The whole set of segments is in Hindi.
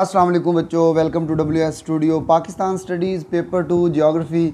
अस्सलाम वालेकुम बच्चों welcome to W S studio Pakistan studies paper two geography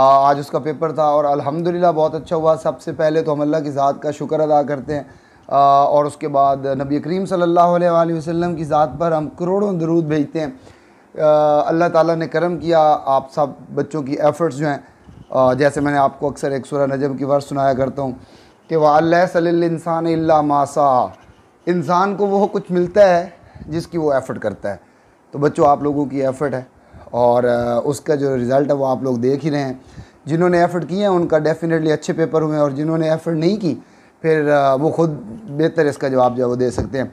आज उसका पेपर था और अल्हम्दुलिल्लाह बहुत अच्छा हुआ सबसे पहले तो हम अल्लाह की ज़ात का शुक्र अदा करते हैं आ, और उसके बाद नबी करीम सल्लल्लाहु अलैहि वसल्लम की ज़ात पर हम करोड़ों दरूद भेजते हैं अल्लाह ताला ने करम किया आप सब बच्चों की एफ़र्ट्स जो हैं जैसे मैंने आपको अक्सर एक सुरा नजम की वर्ष सुनाया करता हूँ कि वाल सल इंसान मासा इंसान को वह कुछ मिलता है जिसकी वो एफ़र्ट करता है तो बच्चों आप लोगों की एफ़र्ट है और उसका जो रिज़ल्ट है वो आप लोग देख ही रहे हैं जिन्होंने एफ़र्ट किए हैं उनका डेफ़िनेटली अच्छे पेपर हुए हैं और जिन्होंने एफ़र्ट नहीं की फिर वो खुद बेहतर इसका जवाब जो है वो दे सकते हैं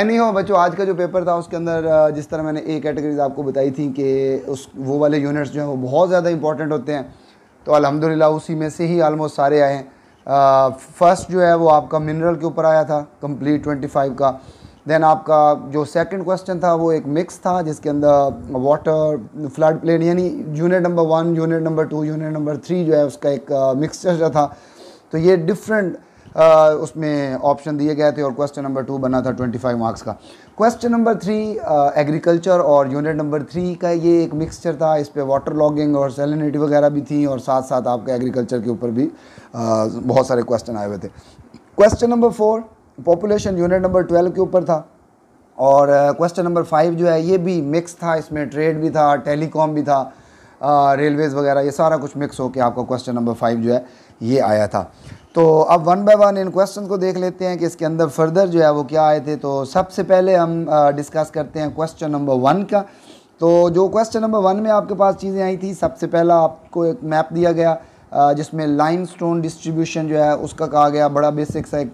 एनी हो बच्चों आज का जो पेपर था उसके अंदर जिस तरह मैंने ए कैटेगरीज आपको बताई थी कि उस वो वाले यूनिट्स जो हैं वो बहुत ज़्यादा इंपॉर्टेंट होते हैं तो अलहमदिल्ला उसी में से ही आलमोस्ट सारे आए हैं फ़र्स्ट जो है वो आपका मिनरल के ऊपर आया था कम्प्लीट ट्वेंटी का देन आपका जो सेकंड क्वेश्चन था वो एक मिक्स था जिसके अंदर वाटर फ्लड प्लेन यानी unit number one unit number two unit number three जो है उसका एक मिक्सचर uh, था तो ये डिफरेंट Uh, उसमें ऑप्शन दिए गए थे और क्वेश्चन नंबर टू बना था 25 मार्क्स का क्वेश्चन नंबर थ्री एग्रीकल्चर और यूनिट नंबर थ्री का ये एक मिक्सचर था इस पर वाटर लॉगिंग और सेलिनिटी वगैरह भी थी और साथ साथ आपके एग्रीकल्चर के ऊपर भी uh, बहुत सारे क्वेश्चन आए हुए थे question number four population unit number twelve के ऊपर था और क्वेश्चन नंबर फाइव जो है ये भी मिक्स था इसमें ट्रेड भी था टेलीकॉम भी था रेलवेज़ uh, वगैरह ये सारा कुछ मिक्स होकर आपका क्वेश्चन नंबर फाइव जो है ये आया था तो अब वन बाय वन इन क्वेश्चन को देख लेते हैं कि इसके अंदर फर्दर जो है वो क्या आए थे तो सबसे पहले हम डिस्कस uh, करते हैं क्वेश्चन नंबर वन का तो जो क्वेश्चन नंबर वन में आपके पास चीज़ें आई थी सबसे पहला आपको एक मैप दिया गया जिसमें लाइम स्टोन डिस्ट्रीब्यूशन जो है उसका कहा गया बड़ा बेसिक सा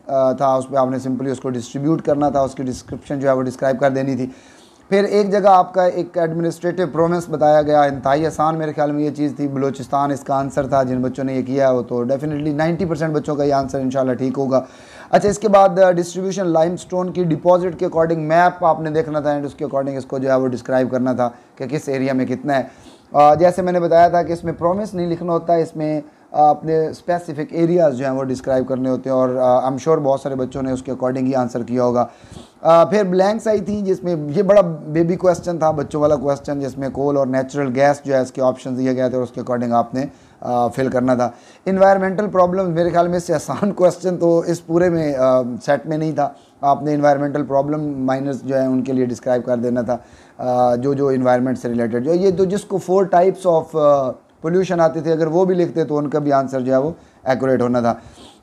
था उस पर आपने सिंपली उसको डिस्ट्रीब्यूट करना था उसकी डिस्क्रिप्शन जो है वो डिस्क्राइब कर देनी थी फिर एक जगह आपका एक एडमिनिस्ट्रेटिव प्रोमिस बताया गया इंतहाई आसान मेरे ख्याल में ये चीज़ थी बलोचिस्तान इसका आंसर था जिन बच्चों ने ये किया हो तो डेफिनेटली 90 परसेंट बच्चों का ये आंसर इंशाल्लाह ठीक होगा अच्छा इसके बाद डिस्ट्रीब्यूशन लाइमस्टोन की डिपॉजिट के अकॉर्डिंग मैप आपने देखना था एंड उसके अकॉर्डिंग इसको जो है वो डिस्क्राइब करना था कि किस एरिया में कितना है जैसे मैंने बताया था कि इसमें प्रोमिस नहीं लिखना होता इसमें अपने स्पेसिफिक एरियाज़ जो हैं वो डिस्क्राइब करने होते हैं और आई एम श्योर बहुत सारे बच्चों ने उसके अकॉर्डिंग ही आंसर किया होगा आ, फिर ब्लैंक्स आई थी जिसमें ये बड़ा बेबी क्वेश्चन था बच्चों वाला क्वेश्चन जिसमें कोल और नेचुरल गैस जो है इसके ऑप्शन दिए गए थे और उसके अकॉर्डिंग आपने फिल करना था इन्वायरमेंटल प्रॉब्लम मेरे ख्याल में इससे आसान क्वेश्चन तो इस पूरे में आ, सेट में नहीं था आपने इन्वायरमेंटल प्रॉब्लम माइनस जो है उनके लिए डिस्क्राइब कर देना था आ, जो जो इन्वायरमेंट से रिलेटेड जो ये जो तो जिसको फोर टाइप्स ऑफ पोल्यूशन आते थे अगर वो भी लिखते तो उनका भी आंसर जो है वो एकूरेट होना था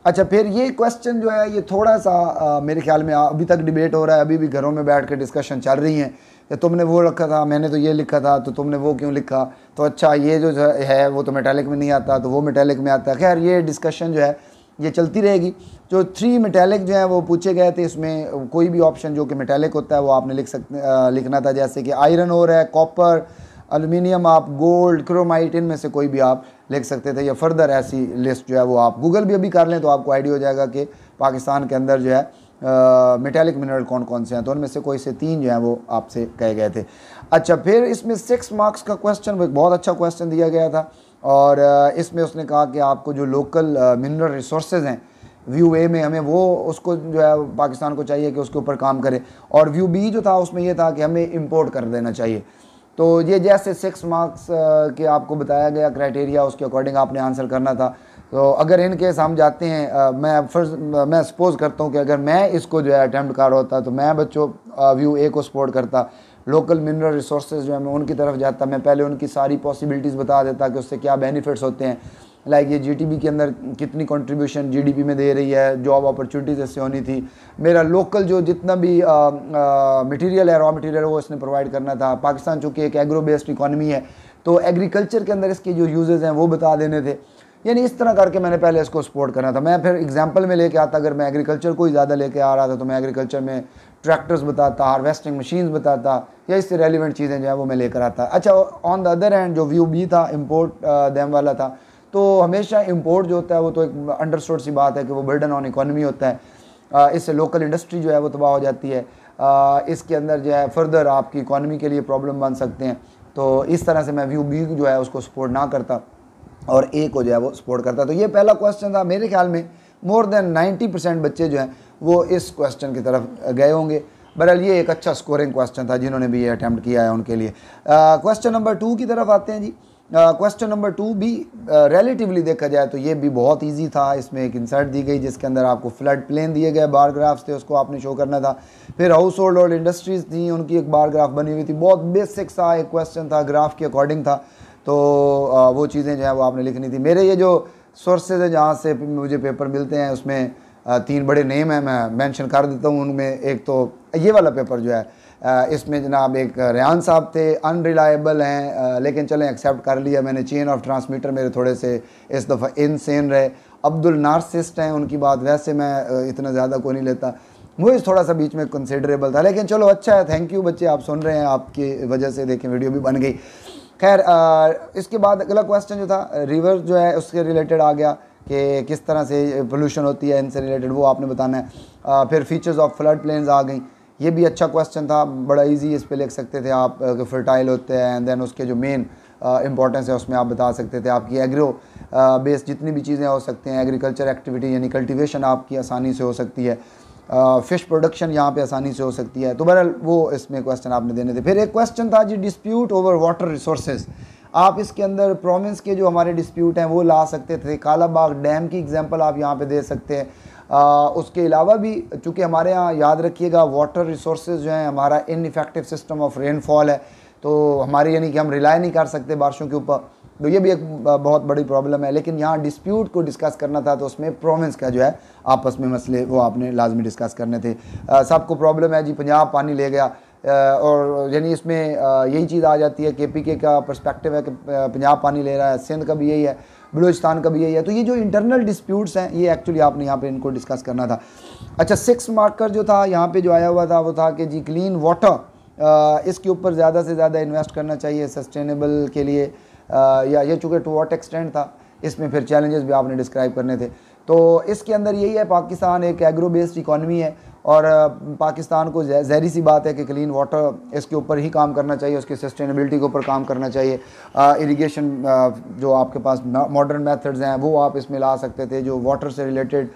अच्छा फिर ये क्वेश्चन जो है ये थोड़ा सा आ, मेरे ख्याल में अभी तक डिबेट हो रहा है अभी भी घरों में बैठ कर डिस्कशन चल रही हैं या तुमने वो रखा था मैंने तो ये लिखा था तो तुमने वो क्यों लिखा तो अच्छा ये जो है वो तो मेटेलिक में नहीं आता तो वो मेटेलिक में आता खैर ये डिस्कशन जो है ये चलती रहेगी जो थ्री मेटेलिक जो है वो पूछे गए थे इसमें कोई भी ऑप्शन जो कि मेटेलिक होता है वो आपने लिख सकते लिखना था जैसे कि आयरन ओर है कॉपर अलूमिनियम आप गोल्ड क्रोमाइट इन में से कोई भी आप लिख सकते थे या फर्दर ऐसी लिस्ट जो है वो आप गूगल भी अभी कर लें तो आपको आइडिया हो जाएगा कि पाकिस्तान के अंदर जो है मेटेलिक मिनरल कौन कौन से हैं तो उनमें से कोई से तीन जो हैं वो आपसे कहे गए थे अच्छा फिर इसमें सिक्स मार्क्स का क्वेश्चन वो एक बहुत अच्छा क्वेश्चन दिया गया था और इसमें उसने कहा कि आपको जो लोकल मिनरल रिसोर्स हैं व्यू ए में हमें वो उसको जो है पाकिस्तान को चाहिए कि उसके ऊपर काम करे और व्यू बी जो था उसमें यह था कि हमें इम्पोर्ट कर देना चाहिए तो ये जैसे सिक्स मार्क्स के आपको बताया गया क्राइटेरिया उसके अकॉर्डिंग आपने आंसर करना था तो अगर इन केस हम जाते हैं आ, मैं फर्ज मैं सपोज करता हूँ कि अगर मैं इसको जो है अटैम्प्ट कर रहा होता तो मैं बच्चों व्यू ए को सपोर्ट करता लोकल मिनरल रिसोर्स जो है मैं उनकी तरफ जाता मैं पहले उनकी सारी पॉसिबिलिटीज़ बता देता कि उससे क्या बेनिफिट्स होते हैं लाइक like ये जी के अंदर कितनी कंट्रीब्यूशन जीडीपी में दे रही है जॉब अपॉर्चुनिटीज़ ऐसे होनी थी मेरा लोकल जो जितना भी मटेरियल है रॉ मटेरियल वो इसने प्रोवाइड करना था पाकिस्तान चूँकि एक एग्रो बेस्ड इकानमी है तो एग्रीकल्चर के अंदर इसके जो यूजेज़ हैं वो बता देने थे यानी इस तरह करके मैंने पहले इसको सपोर्ट करना था मैं फिर एग्जाम्पल में लेके आता अगर मैं एग्रीकल्चर को ही ज़्यादा लेके आ रहा था तो मैं एग्रीकल्चर में ट्रैक्टर्स बताता हार्वेस्टिंग मशीन्स बताता या इससे रेलिवेंट चीज़ें जो है वो मैं लेकर आता अच्छा ऑन द अदर हैंड जो व्यू बी था इम्पोर्ट दैम वाला था तो हमेशा इम्पोर्ट जो होता है वो तो एक अंडरस्टोड सी बात है कि वो बर्डन ऑन इकोनमी होता है इससे लोकल इंडस्ट्री जो है वो तबाह हो जाती है इसके अंदर जो है फर्दर आपकी इकॉनमी के लिए प्रॉब्लम बन सकते हैं तो इस तरह से मैं व्यू बी जो है उसको सपोर्ट ना करता और ए को जो है वो सपोर्ट करता है तो ये पहला क्वेश्चन था मेरे ख्याल में मोर देन 90 परसेंट बच्चे जो हैं वो इस क्वेश्चन की तरफ गए होंगे बहरहाल ये एक अच्छा स्कोरिंग क्वेश्चन था जिन्होंने भी ये अटैम्प्ट किया है उनके लिए क्वेश्चन नंबर टू की तरफ आते हैं जी क्वेश्चन नंबर टू भी रिलेटिवली uh, देखा जाए तो ये भी बहुत इजी था इसमें एक इंसर्ट दी गई जिसके अंदर आपको फ्लड प्लेन दिए गए बारग्राफ्स थे उसको आपने शो करना था फिर हाउस होल्ड और इंडस्ट्रीज़ थी उनकी एक बारग्राफ बनी हुई थी बहुत बेसिक सा एक क्वेश्चन था ग्राफ के अकॉर्डिंग था तो वो चीज़ें जो है वो आपने लिखनी थी मेरे ये जो सोर्सेज हैं जहाँ से मुझे पेपर मिलते हैं उसमें तीन बड़े नेम हैं मैं मेंशन कर देता हूँ उनमें एक तो ये वाला पेपर जो है इसमें जनाब एक रेहान साहब थे अनरिलायबल हैं लेकिन चलें एक्सेप्ट कर लिया मैंने चेन ऑफ ट्रांसमीटर मेरे थोड़े से इस दफ़ा इनसेन रहे अब्दुल नार्सिस्ट हैं उनकी बात वैसे मैं इतना ज़्यादा को नहीं लेता मुझे थोड़ा सा बीच में कंसिडरेबल था लेकिन चलो अच्छा है थैंक यू बच्चे आप सुन रहे हैं आपकी वजह से देखें वीडियो भी बन गई खैर इसके बाद अगला क्वेश्चन जो था रिवर जो है उसके रिलेटेड आ गया कि किस तरह से पोल्यूशन होती है इनसे रिलेटेड वो आपने बताना है आ, फिर फीचर्स ऑफ फ्लड प्लेन्स आ गई ये भी अच्छा क्वेश्चन था बड़ा इजी इस पर लिख सकते थे आप कि फर्टाइल होते हैं एंड देन उसके जो मेन इंपॉर्टेंस है उसमें आप बता सकते थे आपकी एग्रो बेस्ड जितनी भी चीज़ें हो सकती हैं एग्रीकल्चर एक्टिविटी यानी कल्टिवेशन आपकी आसानी से हो सकती है फ़िश प्रोडक्शन यहाँ पे आसानी से हो सकती है तो बहरहाल वो इसमें क्वेश्चन आपने देने थे फिर एक क्वेश्चन था जी डिस्प्यूट ओवर वाटर रिसोर्सेज आप इसके अंदर प्रोविंस के जो हमारे डिस्प्यूट हैं वो ला सकते थे काला बाग डैम की एग्जाम्पल आप यहाँ पर दे सकते हैं आ, उसके अलावा भी चूँकि हमारे यहाँ याद रखिएगा वाटर रिसोर्स जो हैं हमारा इनफेक्टिव सिस्टम ऑफ रेनफॉल है तो हमारी यानी कि हम रिलाई नहीं कर सकते बारिशों के ऊपर तो ये भी एक बहुत बड़ी प्रॉब्लम है लेकिन यहाँ डिस्प्यूट को डिस्कस करना था तो उसमें प्रोविंस का जो है आपस में मसले वो आपने लाजमी डिस्कस करने थे सबको प्रॉब्लम है जी पंजाब पानी ले गया और यानी इसमें यही चीज़ आ जाती है के पी के का परस्पेक्टिव है कि पंजाब पानी ले रहा है सिंध का भी यही है बलूचिस्तान का भी यही है तो ये जो इंटरनल डिस्प्यूट्स हैं ये एक्चुअली आपने यहाँ पे इनको डिस्कस करना था अच्छा सिक्स मार्कर जो था यहाँ पे जो आया हुआ था वो था कि जी क्लीन वाटर इसके ऊपर ज़्यादा से ज़्यादा इन्वेस्ट करना चाहिए सस्टेनेबल के लिए या ये चूँकि टू वॉट एक्सटेंड था इसमें फिर चैलेंजेस भी आपने डिस्क्राइब करने थे तो इसके अंदर यही है पाकिस्तान एक एग्रो बेस्ड इकानमी है और पाकिस्तान को जहरी सी बात है कि क्लीन वाटर इसके ऊपर ही काम करना चाहिए उसकी सस्टेनेबिलिटी के ऊपर काम करना चाहिए इरिगेशन जो आपके पास मॉडर्न मेथड्स हैं वो आप इसमें ला सकते थे जो वाटर से रिलेटेड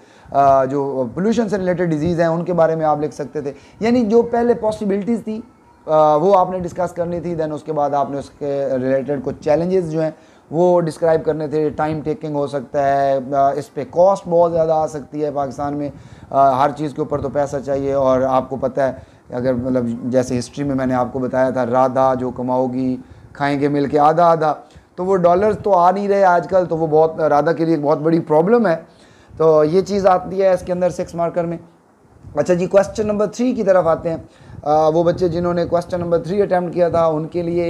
जो पोल्यूशन से रिलेटेड डिजीज़ हैं उनके बारे में आप लिख सकते थे यानी जो पहले पॉसिबिलिटीज़ थी वो आपने डिस्कस करनी थी देन उसके बाद आपने उसके रिलेटेड कुछ चैलेंजेस जो हैं वो डिस्क्राइब करने थे टाइम टेकिंग हो सकता है इस पर कॉस्ट बहुत ज़्यादा आ सकती है पाकिस्तान में हर चीज़ के ऊपर तो पैसा चाहिए और आपको पता है अगर मतलब जैसे हिस्ट्री में मैंने आपको बताया था राधा जो कमाओगी खाएंगे मिल के आधा आधा तो वो डॉलर्स तो आ नहीं रहे आजकल तो वो बहुत राधा के लिए एक बहुत बड़ी प्रॉब्लम है तो ये चीज़ आती है इसके अंदर सिक्स मार्कर में अच्छा जी क्वेश्चन नंबर थ्री की तरफ आते हैं वो बच्चे जिन्होंने क्वेश्चन नंबर थ्री अटैम्प्ट किया था उनके लिए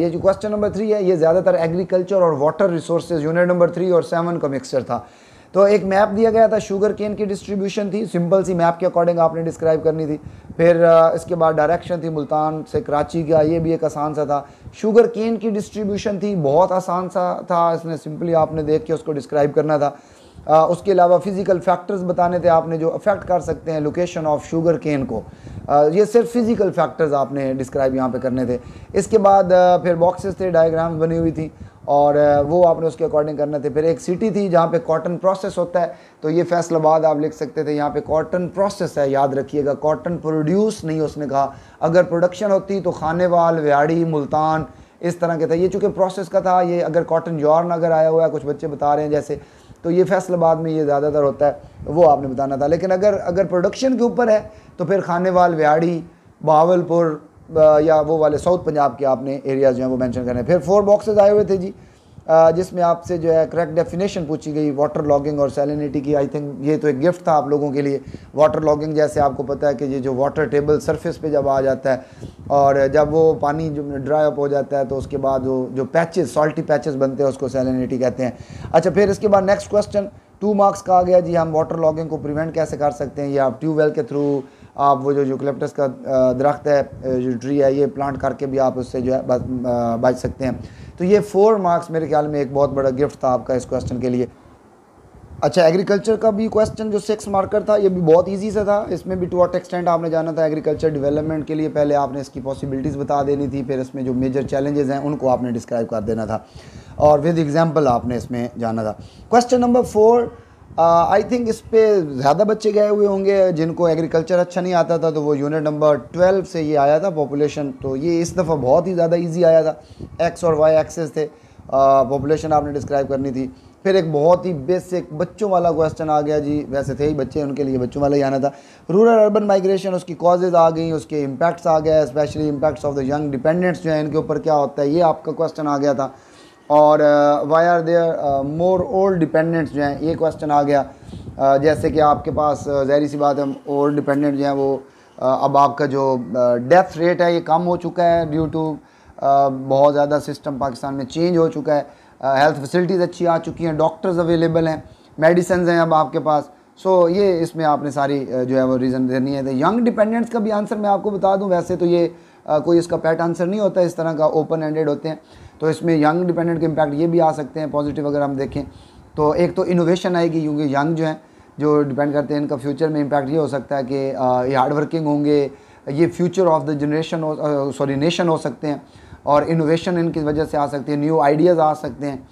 ये जो क्वेश्चन नंबर थ्री है ये ज़्यादातर एग्रीकल्चर और water resources unit number three और सेवन का मिक्सचर था तो एक मैप दिया गया था शुगर केन की डिस्ट्रीब्यूशन थी सिंपल सी मैप के अकॉर्डिंग आपने डिस्क्राइब करनी थी फिर इसके बाद डायरेक्शन थी मुल्तान से कराची का ये भी एक आसान सा था शुगर केन की डिस्ट्रीब्यूशन थी बहुत आसान सा था इसमें सिंपली आपने देख के उसको डिस्क्राइब करना था आ, उसके अलावा फ़िज़िकल फैक्टर्स बताने थे आपने जो अफेक्ट कर सकते हैं लोकेशन ऑफ शुगर केन को आ, ये सिर्फ फ़िज़िकल फैक्टर्स आपने डिस्क्राइब यहाँ पे करने थे इसके बाद आ, फिर बॉक्सेस थे डायग्राम्स बनी हुई थी और वो आपने उसके अकॉर्डिंग करने थे फिर एक सिटी थी जहाँ पे कॉटन प्रोसेस होता है तो ये फैसलाबाद आप लिख सकते थे यहाँ पे कॉटन प्रोसेस है याद रखिएगा कॉटन प्रोड्यूस नहीं उसने कहा अगर प्रोडक्शन होती तो वाल व्याड़ी मुल्तान इस तरह के था ये चूँकि प्रोसेस का था ये अगर कॉटन जॉर्न अगर आया हुआ है कुछ बच्चे बता रहे हैं जैसे तो ये फैसलाबाद में ये ज़्यादातर होता है वो आपने बताना था लेकिन अगर अगर प्रोडक्शन के ऊपर है तो फिर खानेवाल व्याड़ी बहावलपुर या वो वाले साउथ पंजाब के आपने एरियाज़ जो हैं वो मैंशन करने फिर फोर बॉक्सेज आए हुए थे जी जिसमें आपसे जो है करेक्ट डेफिनेशन पूछी गई वाटर लॉगिंग और सैलिनिटी की आई थिंक ये तो एक गिफ्ट था आप लोगों के लिए वाटर लॉगिंग जैसे आपको पता है कि ये जो वाटर टेबल सरफेस पे जब आ जाता है और जब वो पानी जो ड्राई अप हो जाता है तो उसके बाद वो जो पैचेस सॉल्टी पैचेस बनते हैं उसको सैलिनिटी कहते हैं अच्छा फिर इसके बाद नेक्स्ट क्वेश्चन टू मार्क्स का आ गया जी हम वाटर लॉगिंग को प्रिवेंट कैसे कर सकते हैं या आप वेल के थ्रू आप वो जो यूकलिप्टस का दरख्त है जो ट्री है ये प्लांट करके भी आप उससे जो है बच सकते हैं तो ये फोर मार्क्स मेरे ख्याल में एक बहुत बड़ा गिफ्ट था आपका इस क्वेश्चन के लिए अच्छा एग्रीकल्चर का भी क्वेश्चन जो सिक्स मार्कर था ये भी बहुत इजी से था इसमें भी टू वॉट एक्सटेंट आपने जाना था एग्रीकल्चर डेवलपमेंट के लिए पहले आपने इसकी पॉसिबिलिटीज़ बता देनी थी फिर इसमें जो मेजर चैलेंजेस हैं उनको आपने डिस्क्राइब कर देना था और विद एग्जाम्पल आपने इसमें जाना था question number four I uh, think इस पर ज़्यादा बच्चे गए हुए होंगे जिनको एग्रीकल्चर अच्छा नहीं आता था तो वो यूनिट नंबर ट्वेल्व से ये आया था पॉपुलेशन तो ये इस दफ़ा बहुत ही ज़्यादा ईजी आया था एक्स और वाई एक्सेस थे पॉपुलेशन uh, आपने डिस्क्राइब करनी थी फिर एक बहुत ही बेसिक बच्चों वाला क्वेश्चन आ गया जी वैसे थे ही बच्चे उनके लिए बच्चों वाला ही आना था रूरल अर्बन माइग्रेशन उसकी कॉजेज़ आ गई उसके इम्पैक्ट्स आ गया specially impacts of the young dependents जो है इनके ऊपर क्या होता है ये आपका क्वेश्चन आ गया था और why are there more old dependents जो हैं ये क्वेश्चन आ गया uh, जैसे कि आपके पास uh, ज़ाहरी सी बात है ओल्ड डिपेंडेंट जो हैं वो uh, अब आपका जो डेथ uh, रेट है ये कम हो चुका है ड्यू टू uh, बहुत ज़्यादा सिस्टम पाकिस्तान में चेंज हो चुका है हेल्थ फैसिलिटीज़ अच्छी आ चुकी हैं डॉक्टर्स अवेलेबल हैं मेडिसन हैं अब आपके पास सो so, ये इसमें आपने सारी जो है वो रीज़न देनी है यंग डिपेंडेंट्स का भी आंसर मैं आपको बता दूँ वैसे तो ये आ, कोई इसका पैट आंसर नहीं होता इस तरह का ओपन एंडेड होते हैं तो इसमें यंग डिपेंडेंट के इम्पैक्ट ये भी आ सकते हैं पॉजिटिव अगर हम देखें तो एक तो इनोवेशन आएगी क्योंकि यंग जो हैं जो डिपेंड करते हैं इनका फ्यूचर में इम्पैक्ट ये हो सकता है कि ये हार्ड वर्किंग होंगे ये future of the generation sorry nation हो सकते हैं और इनोवेशन इनकी वजह से आ सकती है न्यू आइडियाज़ आ सकते हैं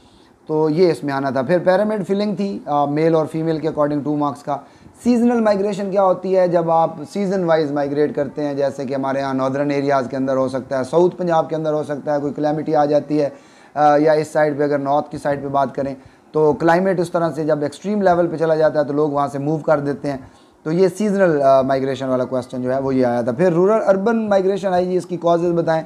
तो ये इसमें आना था फिर पैरामिड फिलिंग थी आ, मेल और फीमेल के अकॉर्डिंग टू मार्क्स का सीजनल माइग्रेशन क्या होती है जब आप सीज़न वाइज माइग्रेट करते हैं जैसे कि हमारे यहाँ नॉर्दर्न एरियाज़ के अंदर हो सकता है साउथ पंजाब के अंदर हो सकता है कोई क्लैमिटी आ जाती है या इस साइड पे अगर नॉर्थ की साइड पे बात करें तो क्लाइमेट उस तरह से जब एक्सट्रीम लेवल पे चला जाता है तो लोग वहाँ से मूव कर देते हैं तो ये सीजनल माइग्रेशन वाला क्वेश्चन जो है वो ये आया था फिर रूरल अर्बन माइग्रेशन आई इसकी कॉजेज़ बताएँ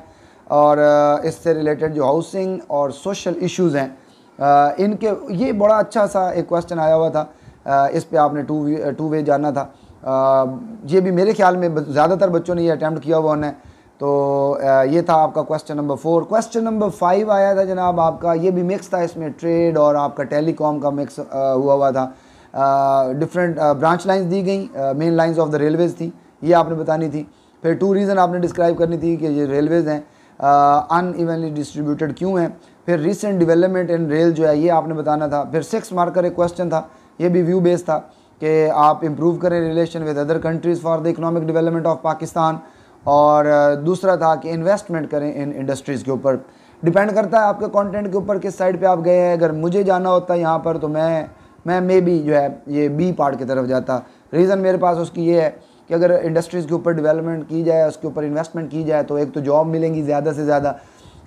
और इससे रिलेटेड जो हाउसिंग और सोशल इशूज़ हैं इनके ये बड़ा अच्छा सा एक क्वेश्चन आया हुआ था इस पर आपने टू वे टू वे जाना था ये भी मेरे ख्याल में ज़्यादातर बच्चों ने ये अटैम्प्ट किया हुआ उन्हें तो ये था आपका question number four question number five आया था जनाब आपका ये भी मिक्स था इसमें ट्रेड और आपका टेलीकॉम का मिक्स हुआ हुआ था डिफरेंट ब्रांच लाइंस दी गई main lines of the railways थी ये आपने बतानी थी फिर टू रीज़न आपने डिस्क्राइब करनी थी कि ये रेलवेज़ हैं अन इवनली डिस्ट्रीब्यूटेड क्यों हैं फिर रिसेंट डिवेलपमेंट इन रेल जो है ये आपने बताना था फिर सिक्स मार्कर एक क्वेश्चन था ये भी व्यू बेस्ड था कि आप इम्प्रूव करें relation with other countries for the economic development of Pakistan और दूसरा था कि इन्वेस्टमेंट करें इन इंडस्ट्रीज़ के ऊपर डिपेंड करता है आपके कंटेंट के ऊपर किस साइड पे आप गए हैं अगर मुझे जाना होता यहाँ पर तो मैं मैं मे बी जो है ये बी पार्ट की तरफ जाता रीज़न मेरे पास उसकी ये है कि अगर इंडस्ट्रीज़ के ऊपर डेवलपमेंट की जाए उसके ऊपर इन्वेस्टमेंट की जाए तो एक तो जॉब मिलेंगी ज़्यादा से ज़्यादा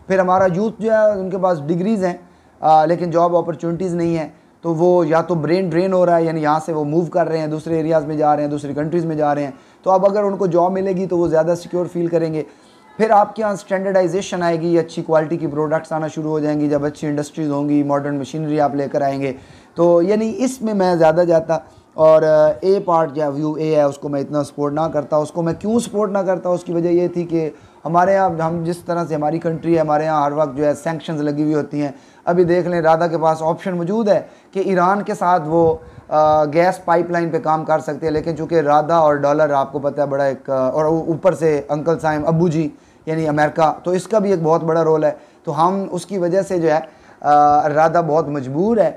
फिर हमारा यूथ जो है उनके पास डिग्रीज़ हैं लेकिन जॉब अपॉर्चुनिटीज़ नहीं है तो वो या तो ब्रेन ड्रेन हो रहा है यानी यहाँ से वो मूव कर रहे हैं दूसरे एरियाज़ में जा रहे हैं दूसरी कंट्रीज़ में जा रहे हैं तो अब अगर उनको जॉब मिलेगी तो वो ज़्यादा सिक्योर फील करेंगे फिर आपके यहाँ स्टैंडर्डाइजेशन आएगी अच्छी क्वालिटी की प्रोडक्ट्स आना शुरू हो जाएंगी जब अच्छी इंडस्ट्रीज़ होंगी मॉडर्न मशीनरी आप लेकर आएंगे तो यानी इसमें मैं ज़्यादा जाता और ए पार्ट या व्यू ए है उसको मैं इतना सपोर्ट ना करता उसको मैं क्यों सपोर्ट ना करता उसकी वजह ये थी कि हमारे यहाँ हम जिस तरह से हमारी कंट्री है हमारे यहाँ हर वक्त जो है सेंक्शन लगी हुई होती हैं अभी देख लें राधा के पास ऑप्शन मौजूद है कि ईरान के साथ वो आ, गैस पाइपलाइन पे काम कर सकते हैं लेकिन चूंकि राधा और डॉलर आपको पता है बड़ा एक और ऊपर से अंकल साइम अबू जी यानी अमेरिका तो इसका भी एक बहुत बड़ा रोल है तो हम उसकी वजह से जो है आ, राधा बहुत मजबूर है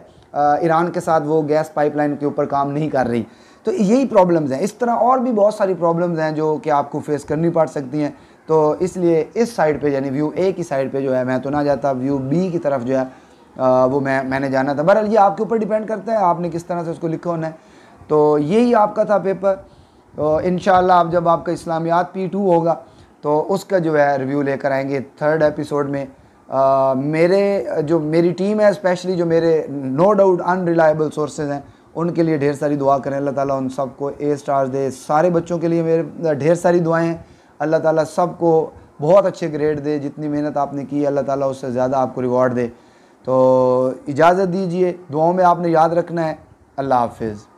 ईरान के साथ वो गैस पाइपलाइन के ऊपर काम नहीं कर रही तो यही प्रॉब्लम्स हैं इस तरह और भी बहुत सारी प्रॉब्लम्स हैं जो कि आपको फेस करनी पड़ सकती हैं तो इसलिए इस साइड पे यानी व्यू ए की साइड पे जो है मैं तो ना जाता व्यू बी की तरफ जो है वो मैं मैंने जाना था बहरहाल ये आपके ऊपर डिपेंड करता है आपने किस तरह से उसको लिखा होना है तो यही आपका था पेपर तो इन आप जब आपका इस्लामियात पी टू होगा तो उसका जो है रिव्यू लेकर आएंगे थर्ड एपिसोड में आ, मेरे जो मेरी टीम है स्पेशली जो मेरे नो डाउट अनरिलायबल सोर्सेज हैं उनके लिए ढेर सारी दुआ करें अल्लाह ताला उन सबको ए स्टार्स दे सारे बच्चों के लिए मेरे ढेर सारी दुआएं हैं अल्लाह ताला सबको बहुत अच्छे ग्रेड दे जितनी मेहनत आपने की अल्लाह ताला उससे ज़्यादा आपको रिवॉर्ड दे तो इजाज़त दीजिए दुआओं में आपने याद रखना है अल्लाह हाफिज़